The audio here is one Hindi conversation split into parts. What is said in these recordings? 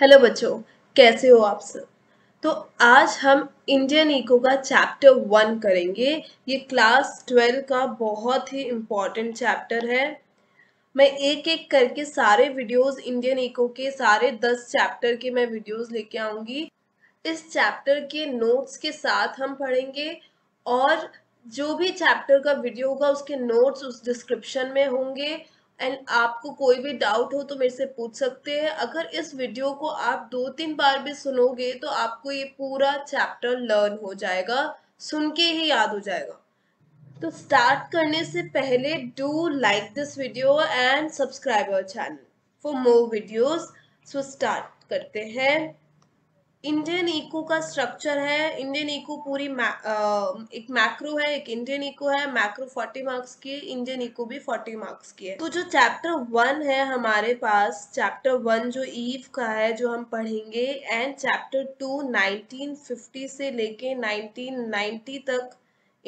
हेलो बच्चों कैसे हो आप सब तो आज हम इंडियन इको का चैप्टर वन करेंगे ये क्लास ट्वेल्व का बहुत ही इम्पॉर्टेंट चैप्टर है मैं एक एक करके सारे वीडियोस इंडियन इको के सारे दस चैप्टर के मैं वीडियोस लेके आऊँगी इस चैप्टर के नोट्स के साथ हम पढ़ेंगे और जो भी चैप्टर का वीडियो होगा उसके नोट्स उस डिस्क्रिप्शन में होंगे एंड आपको कोई भी डाउट हो तो मेरे से पूछ सकते हैं अगर इस वीडियो को आप दो तीन बार भी सुनोगे तो आपको ये पूरा चैप्टर लर्न हो जाएगा सुन के ही याद हो जाएगा तो स्टार्ट करने से पहले do like this video and subscribe our channel for more videos so start करते हैं इंडियन इको का स्ट्रक्चर है इंडियन इको पूरी एक मैक्रो है एक इंडियन इको है मैक्रो 40 मार्क्स की इंडियन इको भी 40 मार्क्स की है तो जो चैप्टर वन है हमारे पास चैप्टर वन जो ईव का है जो हम पढ़ेंगे एंड चैप्टर टू 1950 से लेके 1990 तक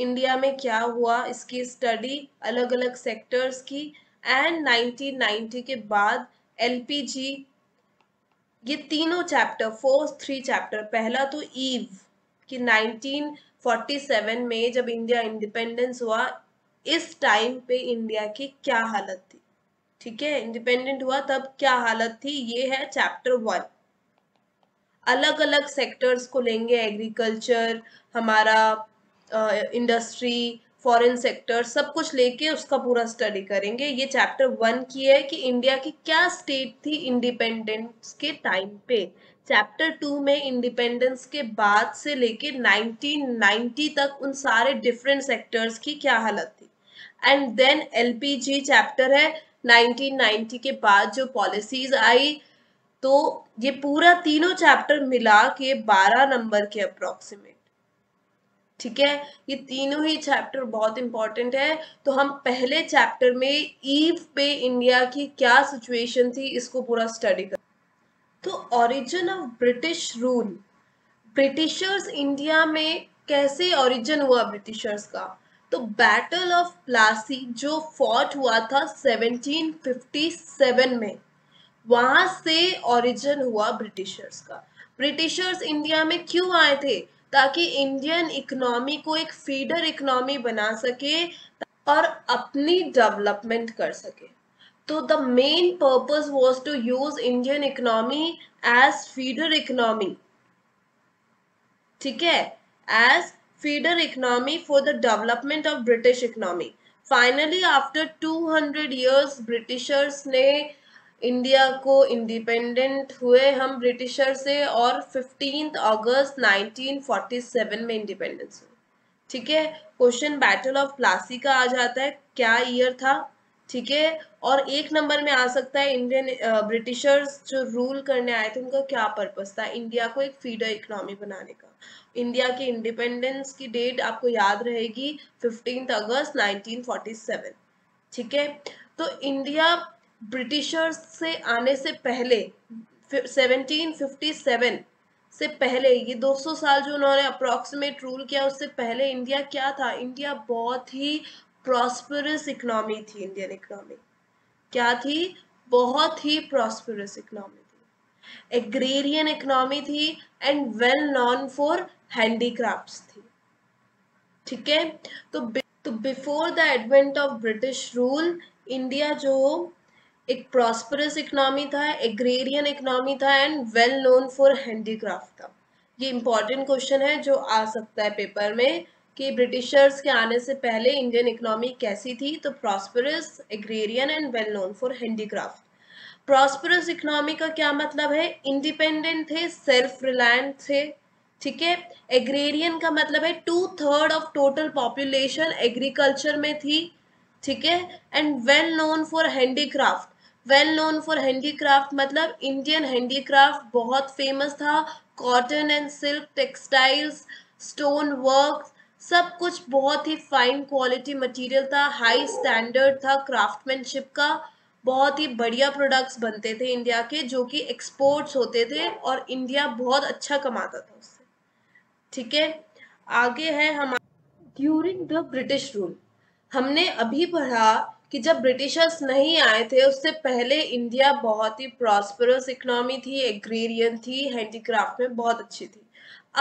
इंडिया में क्या हुआ इसकी स्टडी अलग अलग सेक्टर्स की एंड 1990 के बाद एलपीजी ये तीनों चैप्टर फोर थ्री चैप्टर पहला तो ईव कि 1947 में जब इंडिया इंडिपेंडेंस हुआ इस टाइम पे इंडिया की क्या हालत थी ठीक है इंडिपेंडेंट हुआ तब क्या हालत थी ये है चैप्टर वन अलग अलग सेक्टर्स को लेंगे एग्रीकल्चर हमारा इंडस्ट्री फॉरेन सेक्टर सब कुछ लेके उसका पूरा स्टडी करेंगे ये चैप्टर वन की है कि इंडिया की क्या स्टेट थी इंडिपेंडेंस के टाइम पे चैप्टर टू में इंडिपेंडेंस के बाद से लेके 1990 तक उन सारे डिफरेंट सेक्टर्स की क्या हालत थी एंड देन एलपीजी चैप्टर है 1990 के बाद जो पॉलिसीज आई तो ये पूरा तीनों चैप्टर मिला के बारह नंबर के अप्रोक्सीमेट ठीक है ये तीनों ही चैप्टर बहुत इंपॉर्टेंट है तो हम पहले चैप्टर में ईव पे इंडिया की क्या सिचुएशन थी इसको पूरा स्टडी कर तो origin of British rule Britishers India में कैसे ओरिजिन हुआ ब्रिटिशर्स का तो बैटल ऑफ प्लासी जो फॉट हुआ था 1757 में वहां से ओरिजिन हुआ ब्रिटिशर्स का ब्रिटिशर्स इंडिया में क्यों आए थे ताकि इंडियन इकोनॉमी को एक फीडर इकोनॉमी बना सके और अपनी डेवलपमेंट कर सके तो the main purpose was to use Indian economy as feeder economy ठीक है as feeder economy for the development of British economy finally after 200 years Britishers ने इंडिया को इंडिपेंडेंट हुए हम ब्रिटिशर से और फिफ्टीन अगस्त 1947 में इंडिपेंडेंस हुए ठीक है क्वेश्चन बैटल ऑफ प्लासी का आ जाता है क्या ईयर था ठीक है और एक नंबर में आ सकता है इंडियन ब्रिटिशर्स जो रूल करने आए थे उनका क्या पर्पज था इंडिया को एक फीडर इकोनॉमी बनाने का इंडिया की इंडिपेंडेंस की डेट आपको याद रहेगी फिफ्टीन अगस्त 1947 ठीक है तो इंडिया ब्रिटिशर्स से आने से पहले 1757 से पहले ये 200 साल जो उन्होंने अप्रॉक्सीमेट रूल किया उससे पहले इंडिया क्या था इंडिया बहुत ही प्रॉस्परस इकनॉमी थी इंडियन इकनॉमी क्या थी बहुत ही प्रॉस्परस इकनॉमी थी एग्रेरियन इकनॉमी थी and well known for handicraft थी ठीक है तो before the advent of British rule India जो एक प्रॉस्परस इकनॉमी था एग्रेरियन इकनॉमी था and well known for handicraft था ये इंपॉर्टेंट क्वेश्चन है जो आ सकता है पेपर में कि ब्रिटिशर्स के आने से पहले इंडियन इकोनॉमी कैसी थी तो prosperous agrarian and well known for handicraft prosperous economy का क्या मतलब है इंडिपेंडेंट थे सेल्फ रिलायंट थे ठीक है एग्रेरियन का मतलब है two third of total population agriculture में थी ठीक है and well known for handicraft well known for handicraft मतलब इंडियन हैंडीक्राफ्ट बहुत फेमस था cotton and silk textiles stone work सब कुछ बहुत ही फाइन क्वालिटी मटेरियल था हाई स्टैंडर्ड था क्राफ्टमैनशिप का बहुत ही बढ़िया प्रोडक्ट्स बनते थे इंडिया के जो कि एक्सपोर्ट्स होते थे और इंडिया बहुत अच्छा कमाता था उससे ठीक है आगे है हमारा ड्यूरिंग द ब्रिटिश रूल हमने अभी पढ़ा कि जब ब्रिटिशर्स नहीं आए थे उससे पहले इंडिया बहुत ही प्रॉस्परस इकोनॉमी थी एग्रेरियन थी हैंडीक्राफ्ट में बहुत अच्छी थी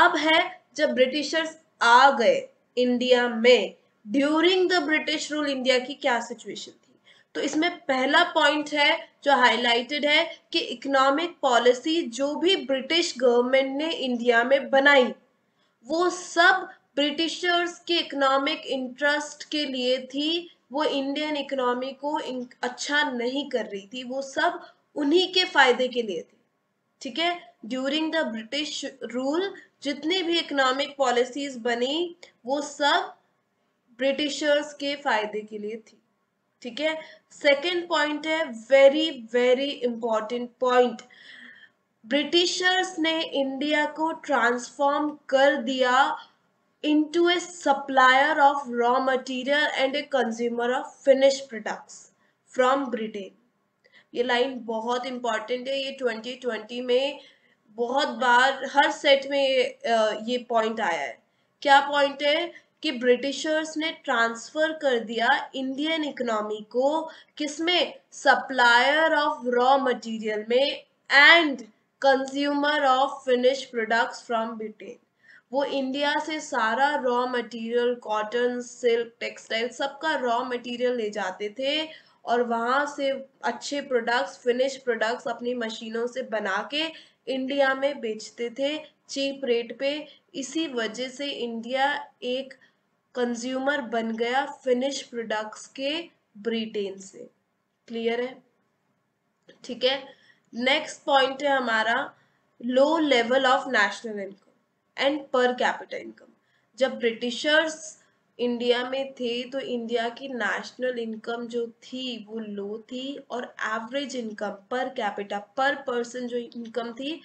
अब है जब ब्रिटिशर्स आ गए इंडिया में during the British rule India की क्या सिचुएशन थी तो इसमें पहला पॉइंट है जो हाईलाइटेड है कि इकोनॉमिक पॉलिसी जो भी ब्रिटिश गवर्नमेंट ने इंडिया में बनाई वो सब ब्रिटिशर्स के इकोनॉमिक इंटरेस्ट के लिए थी वो इंडियन इकोनॉमी को अच्छा नहीं कर रही थी वो सब उन्हीं के फायदे के लिए थी ठीक है ड्यूरिंग द ब्रिटिश रूल जितनी भी इकोनॉमिक पॉलिसीज बनी वो सब ब्रिटिशर्स के फायदे के लिए थी ठीक है सेकेंड पॉइंट है very very important point Britishers ने इंडिया को ट्रांसफॉर्म कर दिया into a supplier of raw material and a consumer of finished products from Britain. ये लाइन बहुत इम्पॉर्टेंट है ये 2020 में बहुत बार हर सेट में ये पॉइंट आया है क्या पॉइंट है कि ब्रिटिशर्स ने ट्रांसफर कर दिया इंडियन इकोनॉमी को किसमें सप्लायर ऑफ रॉ मटेरियल में and consumer of finish products from Britain वो इंडिया से सारा raw material cotton silk textile सबका रॉ मटेरियल ले जाते थे और वहाँ से अच्छे प्रोडक्ट्स फिनिश प्रोडक्ट्स अपनी मशीनों से बना के इंडिया में बेचते थे चीप रेट पे इसी वजह से इंडिया एक कंज्यूमर बन गया फिनिश प्रोडक्ट्स के ब्रिटेन से क्लियर है ठीक है नेक्स्ट पॉइंट है हमारा low level of national income and per capital income जब ब्रिटिशर्स इंडिया में थे तो इंडिया की नेशनल इनकम जो थी वो लो थी और average income per capita per person जो इनकम थी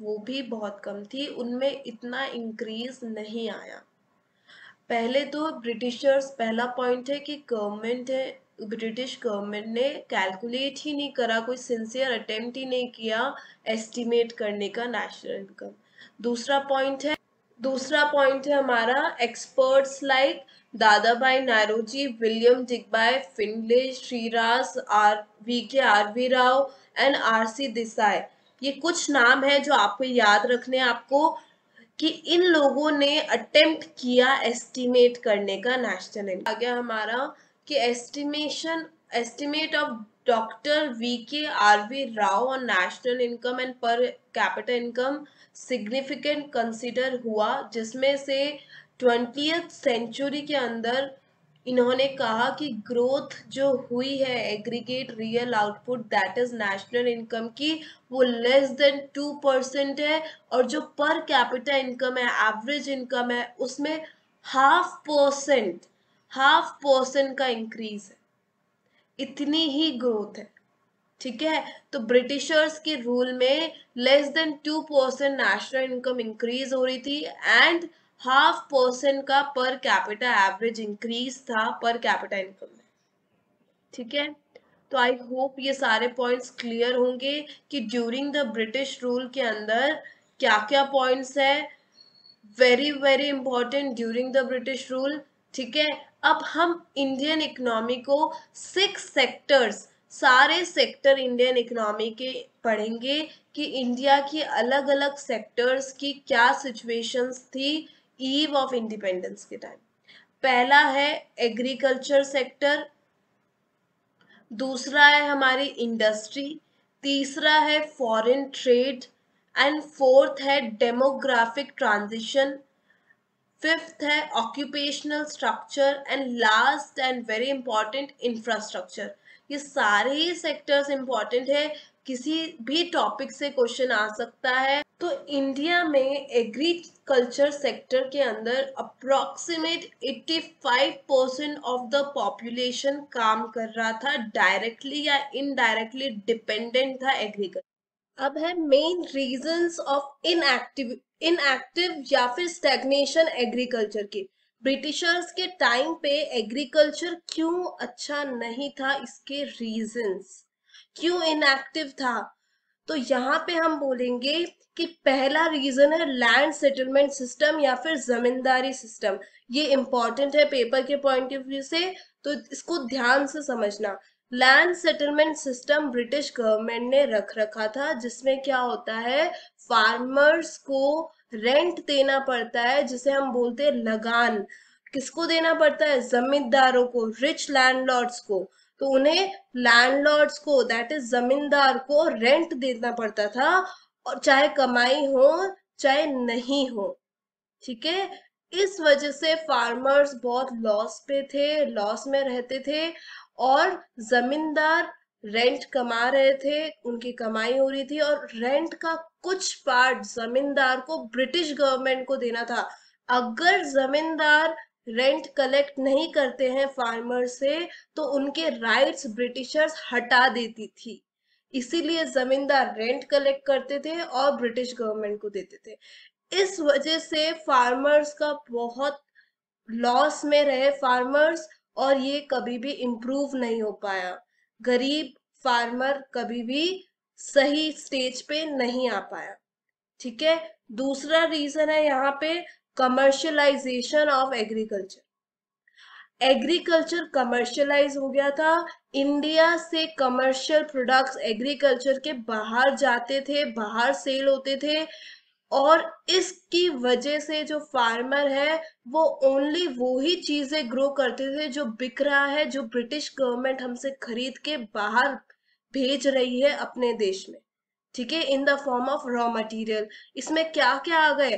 वो भी बहुत कम थी उनमें इतना इंक्रीज नहीं आया पहले तो ब्रिटिशर्स पहला पॉइंट है कि गवर्नमेंट है ब्रिटिश गवर्नमेंट ने कैलकुलेट ही नहीं करा कोई सिंसियर अटेम्प्ट ही नहीं किया एस्टिमेट करने का नेशनल इनकम दूसरा पॉइंट है दूसरा पॉइंट है हमारा experts like Dadabhai Naoroji William Digby Findlay Shirras R V K R V Rao and R C Desai ये कुछ नाम है जो आपको याद रखने आपको कि इन लोगों ने अटेम्प्ट किया एस्टिमेट करने का नेशनल इनकम आ गया हमारा कि estimation estimate of doctor V K R V Rao on national income and per capital income significant consider हुआ जिसमें से ट्वेंटी सेंचुरी के अंदर इन्होंने कहा कि ग्रोथ जो हुई है aggregate real output that is national income की वो लेस देन टू परसेंट है और जो पर कैपिटल इनकम है एवरेज इनकम है उसमें हाफ परसेंट हाफ परसेंट का इंक्रीज है इतनी ही ग्रोथ है ठीक है तो ब्रिटिशर्स के रूल में less than two percent national income increase हो रही थी एंड हाफ परसेंट का पर कैपिटा एवरेज इंक्रीज था पर कैपिटा इनकम में ठीक है तो आई होप ये सारे पॉइंट्स क्लियर होंगे कि ड्यूरिंग द ब्रिटिश रूल के अंदर क्या क्या पॉइंट्स है very very important during the British rule ठीक है अब हम इंडियन इकोनॉमी को सिक्स सेक्टर्स सारे सेक्टर इंडियन इकोनॉमी के पढ़ेंगे कि इंडिया के अलग अलग सेक्टर्स की क्या सिचुएशंस थी ईव ऑफ इंडिपेंडेंस के टाइम पहला है एग्रीकल्चर सेक्टर दूसरा है हमारी इंडस्ट्री तीसरा है फॉरेन ट्रेड एंड फोर्थ है डेमोग्राफिक ट्रांजिशन फिफ्थ है occupational structure and last and very important infrastructure ये सारे ही सेक्टर्स इम्पॉर्टेंट है किसी भी टॉपिक से क्वेश्चन आ सकता है तो इंडिया में एग्रीकल्चर सेक्टर के अंदर approximate 85 percent of the population काम कर रहा था डायरेक्टली या इनडायरेक्टली डिपेंडेंट था एग्रीकल्चर अब है main reasons of inactive inactive या फिर स्टेग्नेशन एग्रीकल्चर की ब्रिटिशर्स के टाइम पे एग्रीकल्चर क्यों अच्छा नहीं था इसके रीजंस क्यों इनएक्टिव था तो यहाँ पे हम बोलेंगे कि पहला रीजन है लैंड सेटलमेंट सिस्टम या फिर जमींदारी सिस्टम ये इंपॉर्टेंट है पेपर के पॉइंट ऑफ व्यू से तो इसको ध्यान से समझना land settlement system British government ने रख रखा था जिसमें क्या होता है फार्मर्स को रेंट देना पड़ता है जिसे हम बोलते हैं लगान किसको देना पड़ता है जमींदारों को रिच लैंडलॉर्ड्स को तो उन्हें लैंडलॉर्ड्स को दैट इज जमींदार को रेंट देना पड़ता था और चाहे कमाई हो चाहे नहीं हो ठीक है इस वजह से फार्मर्स बहुत लॉस पे थे लॉस में रहते थे और जमींदार रेंट कमा रहे थे उनकी कमाई हो रही थी और रेंट का कुछ पार्ट जमींदार को ब्रिटिश गवर्नमेंट को देना था अगर जमींदार रेंट कलेक्ट नहीं करते हैं फार्मर से तो उनके राइट्स ब्रिटिशर्स हटा देती थी इसीलिए जमींदार रेंट कलेक्ट करते थे और ब्रिटिश गवर्नमेंट को देते थे इस वजह से फार्मर्स का बहुत लॉस में रहे फार्मर्स और ये कभी भी इम्प्रूव नहीं हो पाया गरीब फार्मर कभी भी सही स्टेज पे नहीं आ पाया ठीक है दूसरा रीजन है यहाँ पे commercialisation of agriculture agriculture commercialise हो गया था इंडिया से कमर्शियल प्रोडक्ट्स एग्रीकल्चर के बाहर जाते थे बाहर सेल होते थे और इसकी वजह से जो फार्मर है वो ओनली वो ही चीजें ग्रो करते थे जो बिक रहा है जो ब्रिटिश गवर्नमेंट हमसे खरीद के बाहर भेज रही है अपने देश में ठीक है in the form of raw material इसमें क्या क्या आ गए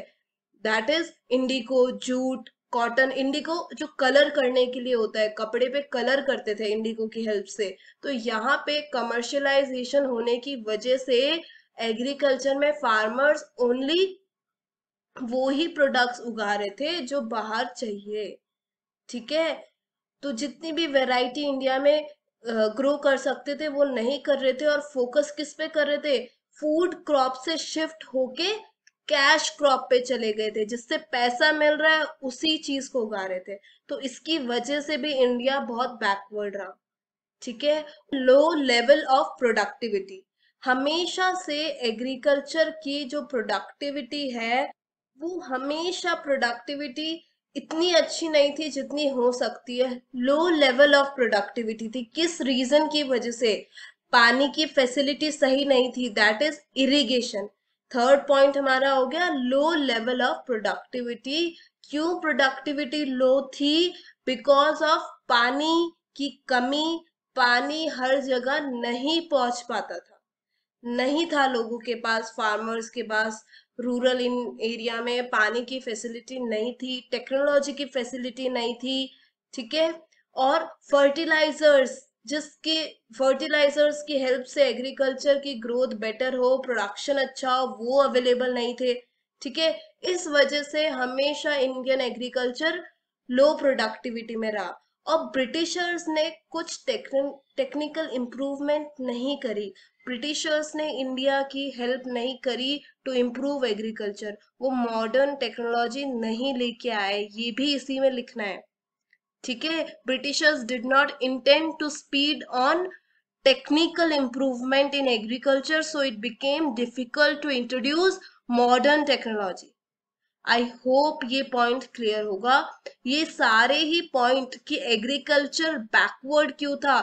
that is indigo jute cotton indigo जो कलर करने के लिए होता है कपड़े पे कलर करते थे इंडिको की हेल्प से तो यहाँ पे कमर्शियलाइजेशन होने की वजह से एग्रीकल्चर में फार्मर्स ओनली वो ही प्रोडक्ट्स उगा रहे थे जो बाहर चाहिए ठीक है तो जितनी भी वैरायटी इंडिया में ग्रो कर सकते थे वो नहीं कर रहे थे और फोकस किस पे कर रहे थे फूड क्रॉप से शिफ्ट होके कैश क्रॉप पे चले गए थे जिससे पैसा मिल रहा है उसी चीज को उगा रहे थे तो इसकी वजह से भी इंडिया बहुत बैकवर्ड रहा ठीक है लो लेवल ऑफ प्रोडक्टिविटी हमेशा से एग्रीकल्चर की जो प्रोडक्टिविटी है वो हमेशा प्रोडक्टिविटी इतनी अच्छी नहीं थी जितनी हो सकती है लो लेवल ऑफ प्रोडक्टिविटी थी किस रीजन की वजह से पानी की फैसिलिटी सही नहीं थी that is irrigation third point हमारा हो गया लो लेवल ऑफ प्रोडक्टिविटी क्यों प्रोडक्टिविटी लो थी बिकॉज ऑफ पानी की कमी पानी हर जगह नहीं पहुंच पाता था नहीं था लोगों के पास फार्मर्स के पास रूरल इन एरिया में पानी की फैसिलिटी नहीं थी टेक्नोलॉजी की फैसिलिटी नहीं थी ठीक है और फर्टिलाइजर्स जिसके फर्टिलाइजर्स की हेल्प से एग्रीकल्चर की ग्रोथ बेटर हो प्रोडक्शन अच्छा हो वो अवेलेबल नहीं थे ठीक है इस वजह से हमेशा इंडियन एग्रीकल्चर लो प्रोडक्टिविटी में रहा और ब्रिटिशर्स ने कुछ टेक्निकल इम्प्रूवमेंट नहीं करी ब्रिटिशर्स ने इंडिया की हेल्प नहीं करी टू इम्प्रूव एग्रीकल्चर वो मॉडर्न टेक्नोलॉजी नहीं लेके आए ये भी इसी में लिखना है ठीक है Britishers did not intend to speed on technical improvement in agriculture so it became difficult to introduce modern technology I hope ये पॉइंट क्लियर होगा ये सारे ही पॉइंट कि एग्रीकल्चर बैकवर्ड क्यों था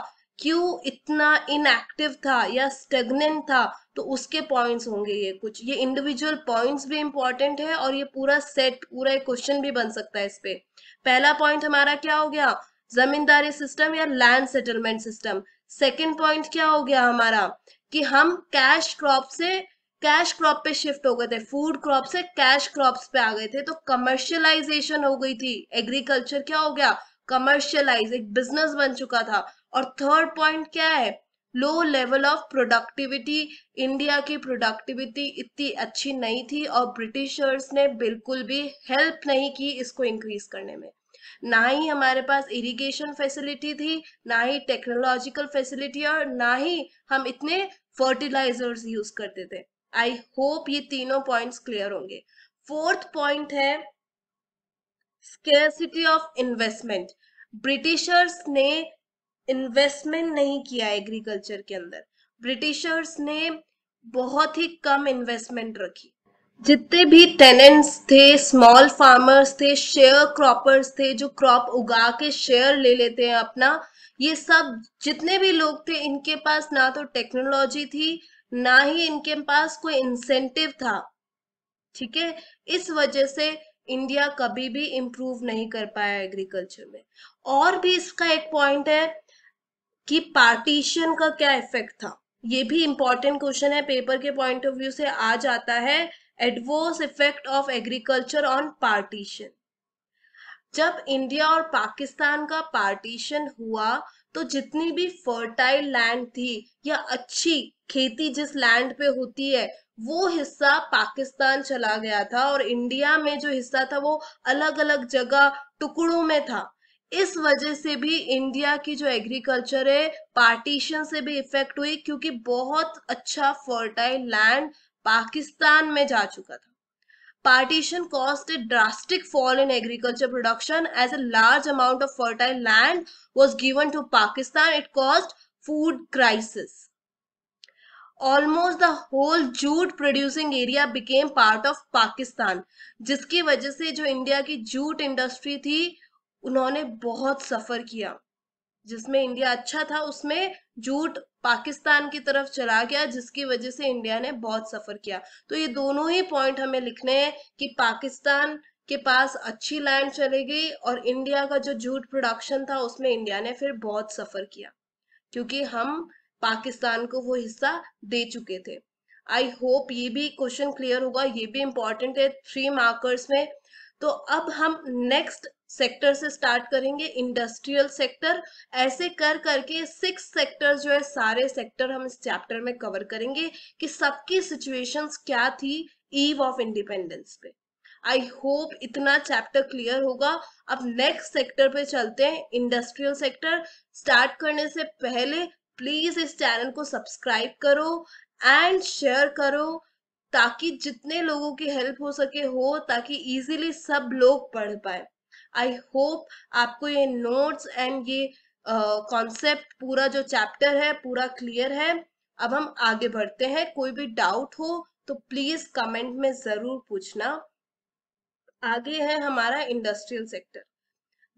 क्यों इतना इनएक्टिव था या स्टेगनेंट था तो उसके पॉइंट्स होंगे ये कुछ ये इंडिविजुअल पॉइंट्स भी इंपॉर्टेंट है और ये पूरा सेट पूरा एक क्वेश्चन भी बन सकता है इस पे पहला पॉइंट हमारा क्या हो गया जमींदारी सिस्टम या land settlement system second point क्या हो गया हमारा कि हम कैश क्रॉप से कैश क्रॉप पे शिफ्ट हो गए थे फूड क्रॉप से कैश क्रॉप्स पे आ गए थे तो कमर्शियलाइजेशन हो गई थी एग्रीकल्चर क्या हो गया कमर्शियलाइज एक बिजनेस बन चुका था और थर्ड पॉइंट क्या है low level of productivity India की प्रोडक्टिविटी इतनी अच्छी नहीं थी और ब्रिटिशर्स ने बिल्कुल भी हेल्प नहीं की इसको इंक्रीज करने में ना ही हमारे पास इरिगेशन फैसिलिटी थी ना ही टेक्नोलॉजिकल फैसिलिटी और ना ही हम इतने फर्टिलाइजर्स यूज करते थे आई होप ये तीनों पॉइंट्स क्लियर होंगे फोर्थ पॉइंट है स्केसिटी ऑफ इन्वेस्टमेंट ब्रिटिशर्स ने इन्वेस्टमेंट नहीं किया एग्रीकल्चर के अंदर ब्रिटिशर्स ने बहुत ही कम इन्वेस्टमेंट रखी जितने भी टेनेंट्स थे स्मॉल फार्मर्स थे शेयर क्रॉपर्स थे जो क्रॉप उगा के शेयर ले लेते हैं अपना ये सब जितने भी लोग थे इनके पास ना तो टेक्नोलॉजी थी ना ही इनके पास कोई इंसेंटिव था ठीक है इस वजह से इंडिया कभी भी इम्प्रूव नहीं कर पाया एग्रीकल्चर में और भी इसका एक पॉइंट है कि पार्टीशन का क्या इफेक्ट था ये भी इंपॉर्टेंट क्वेश्चन है पेपर के पॉइंट ऑफ व्यू से आ जाता है adverse effect of agriculture on partition जब इंडिया और पाकिस्तान का पार्टीशन हुआ तो जितनी भी फर्टाइल लैंड थी या अच्छी खेती जिस लैंड पे होती है वो हिस्सा पाकिस्तान चला गया था और इंडिया में जो हिस्सा था वो अलग अलग जगह टुकड़ों में था इस वजह से भी इंडिया की जो एग्रीकल्चर है पार्टीशन से भी इफेक्ट हुई क्योंकि बहुत अच्छा फर्टाइल लैंड पाकिस्तान में जा चुका था partition caused drastic fall in agriculture production as a large amount of fertile land was given to Pakistan it caused food crisis almost the whole jute producing area became part of Pakistan जिसकी वजह से जो इंडिया की जूट इंडस्ट्री थी उन्होंने बहुत सफर किया जिसमें इंडिया अच्छा था उसमें जूट पाकिस्तान की तरफ चला गया जिसकी वजह से इंडिया ने बहुत सफर किया तो ये दोनों ही पॉइंट हमें लिखने हैं कि पाकिस्तान के पास अच्छी लैंड चली गई और इंडिया का जो जूट प्रोडक्शन था उसमें इंडिया ने फिर बहुत सफर किया क्योंकि हम पाकिस्तान को वो हिस्सा दे चुके थे आई होप ये भी क्वेश्चन क्लियर होगा ये भी इंपॉर्टेंट है थ्री मार्कर्स में तो अब हम नेक्स्ट सेक्टर से स्टार्ट करेंगे इंडस्ट्रियल सेक्टर ऐसे कर करके सिक्स सेक्टर जो है सारे सेक्टर हम इस चैप्टर में कवर करेंगे कि सबकी सिचुएशंस क्या थी ईव ऑफ इंडिपेंडेंस पे आई होप इतना चैप्टर क्लियर होगा अब नेक्स्ट सेक्टर पे चलते हैं इंडस्ट्रियल सेक्टर स्टार्ट करने से पहले प्लीज इस चैनल को सब्सक्राइब करो एंड शेयर करो ताकि जितने लोगों की हेल्प हो सके हो ताकि इजीली सब लोग पढ़ पाए आई होप आपको ये नोट्स एंड ये कॉन्सेप्ट uh, पूरा जो चैप्टर है पूरा क्लियर है अब हम आगे बढ़ते हैं कोई भी डाउट हो तो प्लीज कमेंट में जरूर पूछना आगे है हमारा इंडस्ट्रियल सेक्टर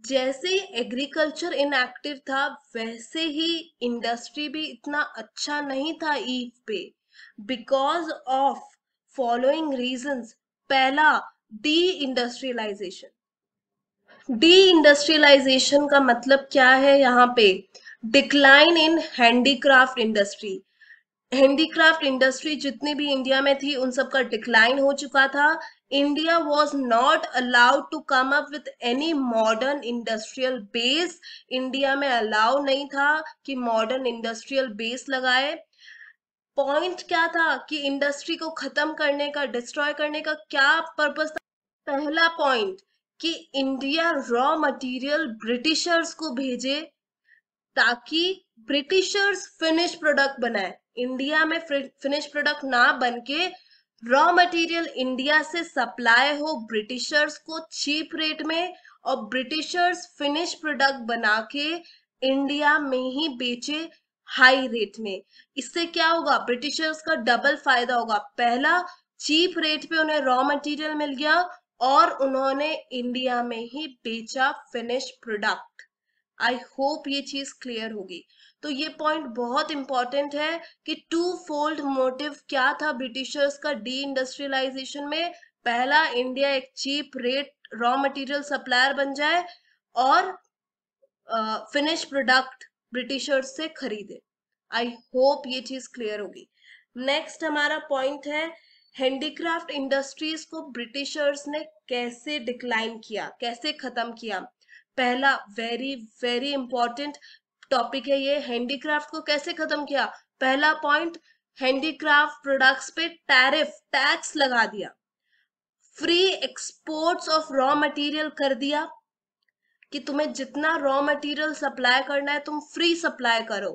जैसे एग्रीकल्चर इनएक्टिव था वैसे ही इंडस्ट्री भी इतना अच्छा नहीं था ईव पे बिकॉज ऑफ फॉलोइंग रीजंस पहला डी इंडस्ट्रियलाइजेशन डी इंडस्ट्रियलाइजेशन का मतलब क्या है यहाँ पे decline in handicraft industry handicraft industry जितनी भी इंडिया में थी उन सब का डिक्लाइन हो चुका था India was not allowed to come up with any modern industrial base. India में allow नहीं था कि modern industrial base लगाए Point क्या था कि industry को खत्म करने का destroy करने का क्या purpose था पहला point कि इंडिया रॉ मटेरियल ब्रिटिशर्स को भेजे ताकि ब्रिटिशर्स फिनिश प्रोडक्ट बनाए इंडिया में फिनिश प्रोडक्ट ना बनके रॉ मटेरियल इंडिया से सप्लाई हो ब्रिटिशर्स को चीप रेट में और ब्रिटिशर्स फिनिश प्रोडक्ट बना के इंडिया में ही बेचे हाई रेट में इससे क्या होगा ब्रिटिशर्स का डबल फायदा होगा पहला चीप रेट पे उन्हें रॉ मटेरियल मिल गया और उन्होंने इंडिया में ही बेचा फिनिश प्रोडक्ट आई होप ये चीज क्लियर होगी तो ये पॉइंट बहुत इंपॉर्टेंट है कि टू फोल्ड मोटिव क्या था ब्रिटिशर्स का डी इंडस्ट्रियलाइजेशन में पहला इंडिया एक cheap rate raw material supplier बन जाए और फिनिश प्रोडक्ट ब्रिटिशर्स से खरीदे आई होप ये चीज क्लियर होगी नेक्स्ट हमारा पॉइंट है हैंडीक्राफ्ट इंडस्ट्रीज को ब्रिटिशर्स ने कैसे डिक्लाइन किया कैसे खत्म किया पहला वेरी वेरी इंपॉर्टेंट टॉपिक है ये हैंडीक्राफ्ट को कैसे खत्म किया पहला पॉइंट हैंडीक्राफ्ट प्रोडक्ट्स पे टैरिफ टैक्स लगा दिया free exports of raw material कर दिया कि तुम्हें जितना रॉ मटेरियल सप्लाई करना है तुम फ्री सप्लाई करो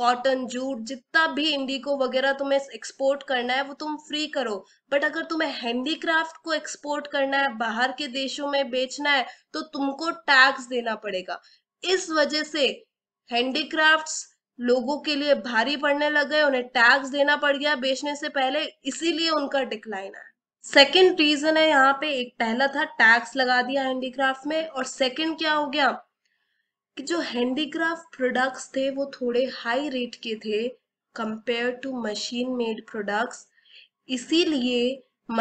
कॉटन जूट जितना भी इंडिको वगैरह तुम्हें एक्सपोर्ट करना है वो तुम फ्री करो बट अगर तुम्हें हैंडीक्राफ्ट को एक्सपोर्ट करना है बाहर के देशों में बेचना है तो तुमको टैक्स देना पड़ेगा इस वजह से हैंडीक्राफ्ट्स लोगों के लिए भारी पड़ने लग गए उन्हें टैक्स देना पड़ गया बेचने से पहले इसीलिए उनका डिक्लाइन है सेकेंड रीजन है यहाँ पे एक पहला था टैक्स लगा दिया हैंडीक्राफ्ट में और सेकेंड क्या हो गया कि जो हैंडीक्राफ्ट प्रोडक्ट्स थे वो थोड़े हाई रेट के थे compare to machine made products इसीलिए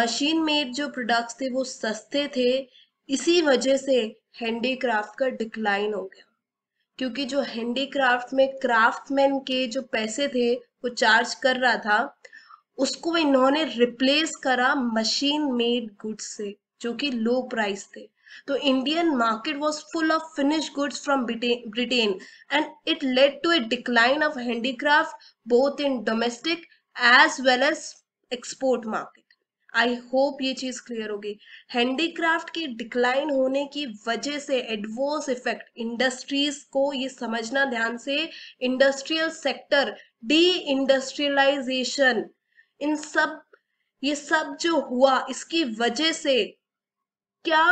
मशीन मेड जो प्रोडक्ट्स थे वो सस्ते थे इसी वजह से हैंडीक्राफ्ट का डिक्लाइन हो गया क्योंकि जो हैंडीक्राफ्ट में क्राफ्टमैन के जो पैसे थे वो चार्ज कर रहा था उसको इन्होंने रिप्लेस करा मशीन मेड गुड्स से जो कि लो प्राइस थे तो Indian market was full of finish goods from Britain and it led to a decline of handicraft both in domestic as well as export market I hope ये चीज क्लियर होगी हैंडीक्राफ्ट की डिक्लाइन होने की वजह से एडवर्स इफेक्ट इंडस्ट्रीज को ये समझना ध्यान से इंडस्ट्रियल सेक्टर डी इंडस्ट्रियलाइजेशन इन सब ये सब जो हुआ इसकी वजह से क्या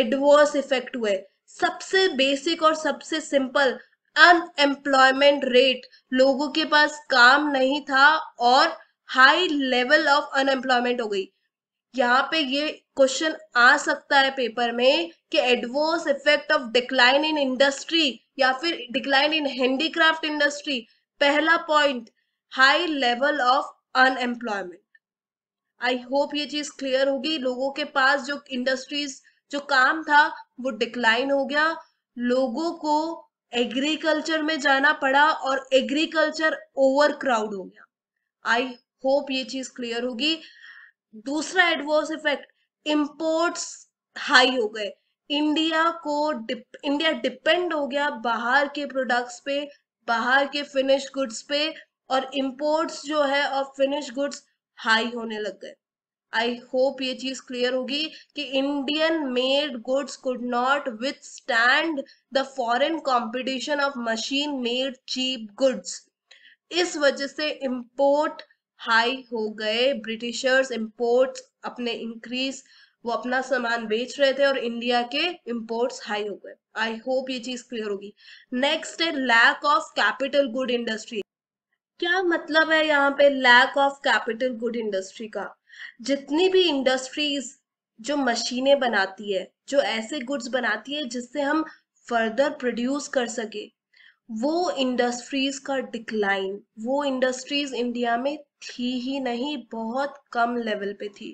एडवर्स इफेक्ट हुए सबसे बेसिक और सबसे सिंपल अनएम्प्लॉयमेंट रेट लोगों के पास काम नहीं था और हाई लेवल ऑफ अनएम्प्लॉयमेंट हो गई यहाँ पे ये क्वेश्चन आ सकता है पेपर में कि adverse effect of decline in industry या फिर डिक्लाइन इन हैंडीक्राफ्ट इंडस्ट्री पहला point high level of unemployment I hope ये चीज क्लियर होगी लोगों के पास जो इंडस्ट्रीज जो काम था वो डिक्लाइन हो गया लोगों को एग्रीकल्चर में जाना पड़ा और एग्रीकल्चर ओवर क्राउड हो गया आई होप ये चीज क्लियर होगी दूसरा एडवर्स इफेक्ट इम्पोर्ट्स हाई हो गए इंडिया को डिप, इंडिया डिपेंड हो गया बाहर के प्रोडक्ट्स पे बाहर के फिनिश गुड्स पे और इम्पोर्ट्स जो है और फिनिश गुड्स हाई होने लग गए आई होप ये चीज क्लियर होगी कि Indian made goods could not withstand the foreign competition of machine made cheap goods इस वजह से इम्पोर्ट हाई हो गए ब्रिटिशर्स इम्पोर्ट अपने इंक्रीज वो अपना सामान बेच रहे थे और इंडिया के इम्पोर्ट्स हाई हो गए आई होप ये चीज क्लियर होगी नेक्स्ट है lack of capital good industry क्या मतलब है यहाँ पे lack of capital good industry का जितनी भी इंडस्ट्रीज जो मशीनें बनाती है जो ऐसे गुड्स बनाती है जिससे हम फर्दर प्रोड्यूस कर सके वो इंडस्ट्रीज का डिक्लाइन वो इंडस्ट्रीज इंडिया में थी ही नहीं बहुत कम लेवल पे थी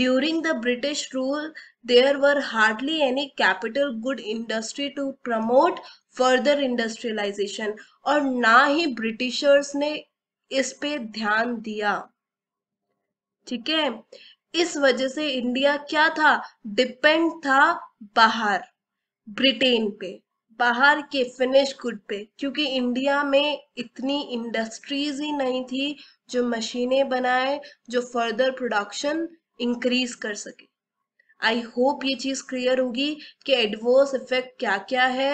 during the British rule there were hardly any capital good industry to promote further industrialisation और ना ही ब्रिटिशर्स ने इस पे ध्यान दिया ठीक है इस वजह से इंडिया क्या था डिपेंड था बाहर ब्रिटेन पे बाहर के फिनिश गुड पे क्योंकि इंडिया में इतनी इंडस्ट्रीज ही नहीं थी जो मशीनें बनाए जो फर्दर प्रोडक्शन इंक्रीज कर सके आई होप ये चीज क्लियर होगी कि एडवर्स इफेक्ट क्या क्या है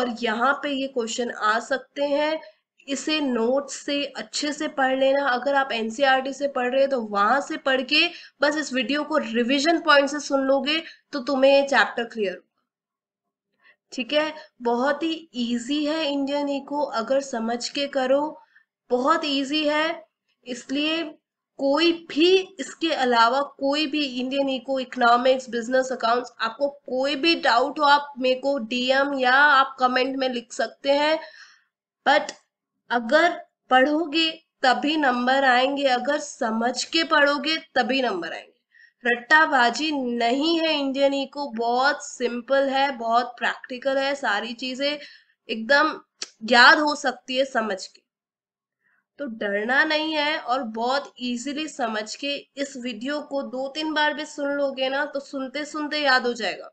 और यहाँ पे ये क्वेश्चन आ सकते हैं इसे नोट से अच्छे से पढ़ लेना अगर आप एनसीईआरटी e से पढ़ रहे हो तो वहां से पढ़ के बस इस वीडियो को रिवीजन पॉइंट से सुन लोगे तो तुम्हें ये चैप्टर क्लियर होगा ठीक है बहुत ही इजी है इंडियन इको अगर समझ के करो बहुत इजी है इसलिए कोई भी इसके अलावा कोई भी Indian eco economics business accounts आपको कोई भी डाउट हो आप मेरे को डीएम या आप कमेंट में लिख सकते हैं बट अगर पढ़ोगे तभी नंबर आएंगे अगर समझ के पढ़ोगे तभी नंबर आएंगे रट्टाबाजी नहीं है इंडियन इको बहुत सिंपल है बहुत प्रैक्टिकल है सारी चीजें एकदम याद हो सकती है समझ के तो डरना नहीं है और बहुत इजीली समझ के इस वीडियो को दो तीन बार भी सुन लोगे ना तो सुनते सुनते याद हो जाएगा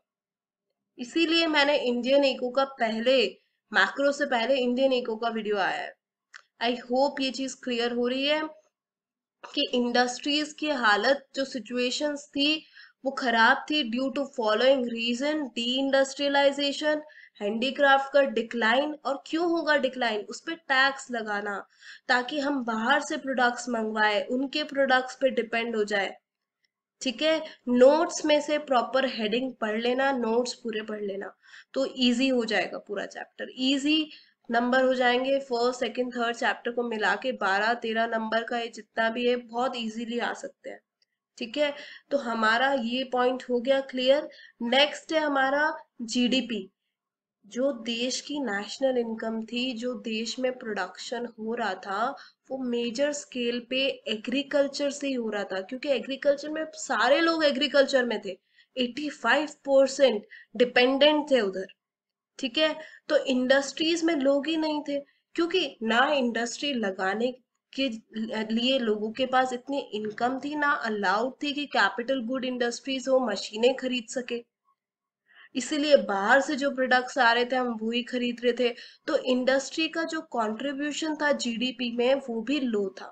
इसीलिए मैंने इंडियन इको का पहले मैक्रो से पहले इंडियन इको का वीडियो आया है आई होप ये चीज क्लियर हो रही है कि इंडस्ट्रीज की हालत जो सिचुएशंस थी वो खराब थी due to following reason deindustrialisation handicraft का डिक्लाइन और क्यों होगा डिक्लाइन उस पर टैक्स लगाना ताकि हम बाहर से प्रोडक्ट्स मंगवाए उनके प्रोडक्ट्स पे डिपेंड हो जाए ठीक है नोट्स में से प्रॉपर हेडिंग पढ़ लेना नोट्स पूरे पढ़ लेना तो इजी हो जाएगा पूरा चैप्टर इजी नंबर हो जाएंगे फर्स्ट सेकंड थर्ड चैप्टर को मिला के बारह तेरह नंबर का ये जितना भी है बहुत इजीली आ सकते हैं ठीक है तो हमारा ये पॉइंट हो गया क्लियर नेक्स्ट है हमारा जीडीपी जो देश की नेशनल इनकम थी जो देश में प्रोडक्शन हो रहा था वो मेजर स्केल पे एग्रीकल्चर से ही हो रहा था क्योंकि एग्रीकल्चर में सारे लोग एग्रीकल्चर में थे 85 परसेंट डिपेंडेंट थे उधर ठीक है तो इंडस्ट्रीज में लोग ही नहीं थे क्योंकि ना इंडस्ट्री लगाने के लिए लोगों के पास इतनी इनकम थी ना अलाउड थी कि कैपिटल गुड इंडस्ट्रीज वो मशीनें खरीद सके इसीलिए बाहर से जो प्रोडक्ट्स आ रहे थे हम वो ही खरीद रहे थे तो इंडस्ट्री का जो कंट्रीब्यूशन था जीडीपी में वो भी लो था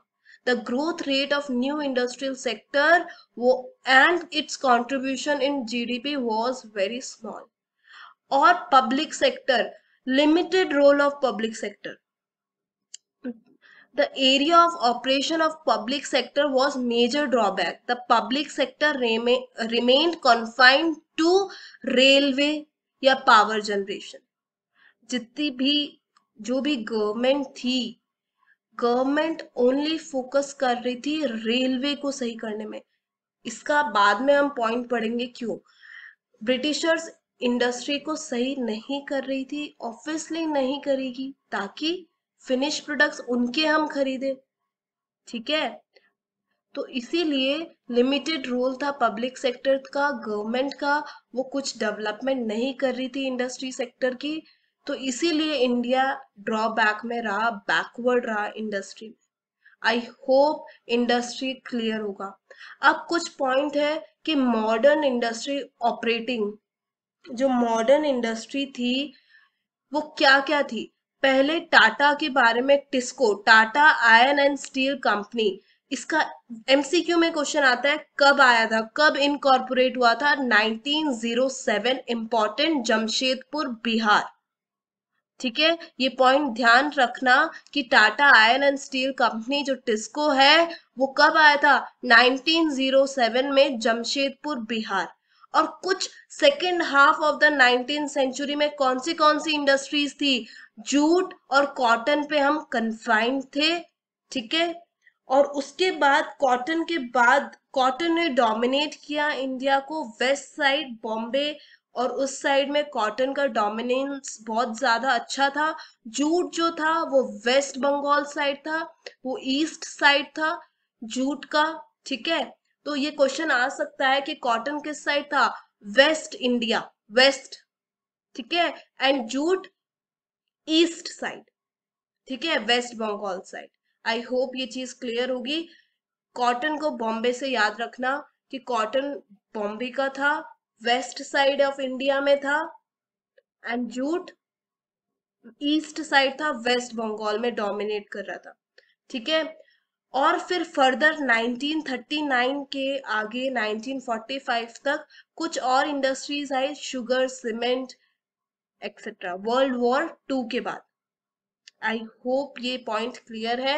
the growth rate of new industrial sector वो and its contribution in GDP was very small और public sector limited role of public sector the area of operation of public sector was major drawback. The public sector remain, remained confined to railway या पावर जनरेशन जितनी भी जो भी गवर्नमेंट थी गवर्नमेंट ओनली फोकस कर रही थी रेलवे को सही करने में इसका बाद में हम पॉइंट पढ़ेंगे क्यों ब्रिटिशर्स इंडस्ट्री को सही नहीं कर रही थी ऑब्वियसली नहीं करेगी ताकि फिनिश प्रोडक्ट्स उनके हम खरीदे ठीक है तो इसीलिए लिमिटेड रोल था पब्लिक सेक्टर का गवर्नमेंट का वो कुछ डेवलपमेंट नहीं कर रही थी इंडस्ट्री सेक्टर की तो इसीलिए इंडिया ड्रॉबैक में रहा बैकवर्ड रहा इंडस्ट्री में आई होप इंडस्ट्री क्लियर होगा अब कुछ पॉइंट है कि मॉडर्न इंडस्ट्री ऑपरेटिंग जो मॉडर्न इंडस्ट्री थी वो क्या क्या थी पहले टाटा के बारे में TISCO Tata iron and steel company इसका एमसीक्यू में क्वेश्चन आता है कब आया था कब इनकॉर्पोरेट हुआ था 1907 इंपॉर्टेंट जमशेदपुर बिहार ठीक है ये पॉइंट ध्यान रखना कि Tata iron and steel company जो टिस्को है वो कब आया था 1907 में जमशेदपुर बिहार और कुछ second half of the nineteen century में कौन सी कौन सी इंडस्ट्रीज थी जूट और कॉटन पे हम कन्फाइंड थे ठीक है और उसके बाद कॉटन के बाद कॉटन ने डोमिनेट किया इंडिया को वेस्ट साइड बॉम्बे और उस साइड में कॉटन का डोमिनेंस बहुत ज़्यादा अच्छा था जूट जो था वो वेस्ट बंगाल साइड था वो ईस्ट साइड था जूट का ठीक है तो ये क्वेश्चन आ सकता है कि कॉटन किस साइड था वेस्ट इंडिया वेस्ट ठीक है एंड जूट ईस्ट साइड ठीक है west Bengal side I hope ये चीज क्लियर होगी कॉटन को बॉम्बे से याद रखना कि कॉटन बॉम्बे का था वेस्ट साइड ऑफ इंडिया में था एंड जूट ईस्ट साइड था वेस्ट बंगाल में डोमिनेट कर रहा था ठीक है और फिर फर्दर 1939 के आगे 1945 तक कुछ और इंडस्ट्रीज आई sugar cement etcetera world war two के बाद आई होप ये पॉइंट क्लियर है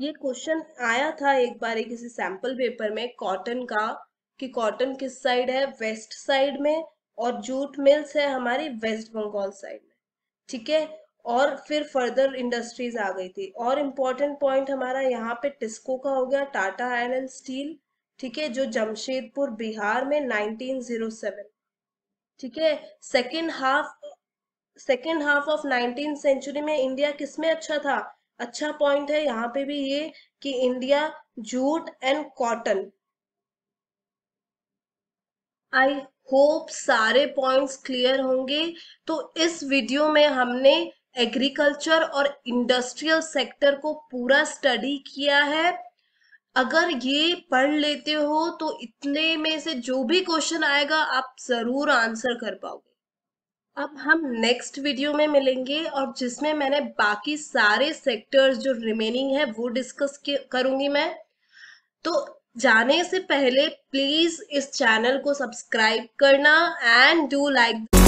ये क्वेश्चन आया था एक बार किसी सैम्पल पेपर में कॉटन का कि कॉटन किस साइड है वेस्ट साइड में और जूट मिल्स है हमारी वेस्ट बंगाल साइड में ठीक है और फिर फर्दर इंडस्ट्रीज आ गई थी और इम्पोर्टेंट पॉइंट हमारा यहाँ पे टिस्को का हो गया टाटा आयरन एंड स्टील ठीक है जो जमशेदपुर बिहार में 1907 ठीक है second half second half of nineteen century में इंडिया किसमें अच्छा था अच्छा पॉइंट है यहाँ पे भी ये कि India jute and cotton I hope सारे पॉइंट्स क्लियर होंगे तो इस वीडियो में हमने एग्रीकल्चर और इंडस्ट्रियल सेक्टर को पूरा स्टडी किया है अगर ये पढ़ लेते हो तो इतने में से जो भी क्वेश्चन आएगा आप जरूर आंसर कर पाओगे अब हम नेक्स्ट वीडियो में मिलेंगे और जिसमें मैंने बाकी सारे सेक्टर्स जो रिमेनिंग है वो डिस्कस करूंगी मैं तो जाने से पहले प्लीज इस चैनल को सब्सक्राइब करना एंड डू लाइक